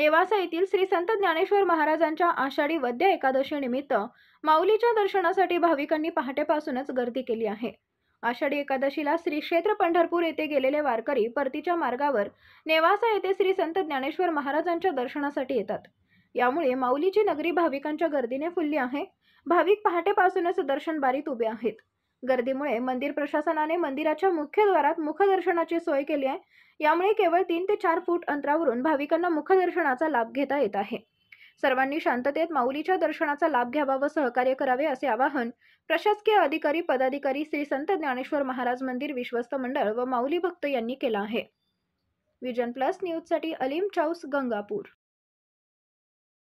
नेवासा येथील श्री संत ज्ञानेश्वर महाराजांच्या आषाढी वद्य एकादशी निमित्त माऊलीच्या दर्शनासाठी भाविकांनी पहाटेपासूनच गर्दी केली आहे आषाढी एकादशीला श्री क्षेत्र पंढरपूर येथे गेलेले वारकरी परतीच्या मार्गावर नेवासा येथे श्री संत ज्ञानेश्वर महाराजांच्या दर्शनासाठी येतात यामुळे माऊलीची नगरी भाविकांच्या गर्दीने फुलली आहे भाविक पहाटेपासूनच दर्शन बारीत उभे आहेत गर्दीमुळे मंदिर प्रशासनाने मंदिराच्या मुख्य द्वारात मुखदर्शनाची सोय केली आहे यामुळे केवळ तीन ते चार फूट अंतरावरून भाविकांना मुखदर्शनाचा लाभ घेता येत आहे सर्वांनी शांततेत माऊलीच्या दर्शनाचा लाभ घ्यावा व सहकार्य करावे असे आवाहन प्रशासकीय अधिकारी पदाधिकारी श्री संत ज्ञानेश्वर महाराज मंदिर विश्वस्त मंडळ व माऊली भक्त यांनी केलं आहे विजन प्लस न्यूजसाठी अलीम चौस गंगापूर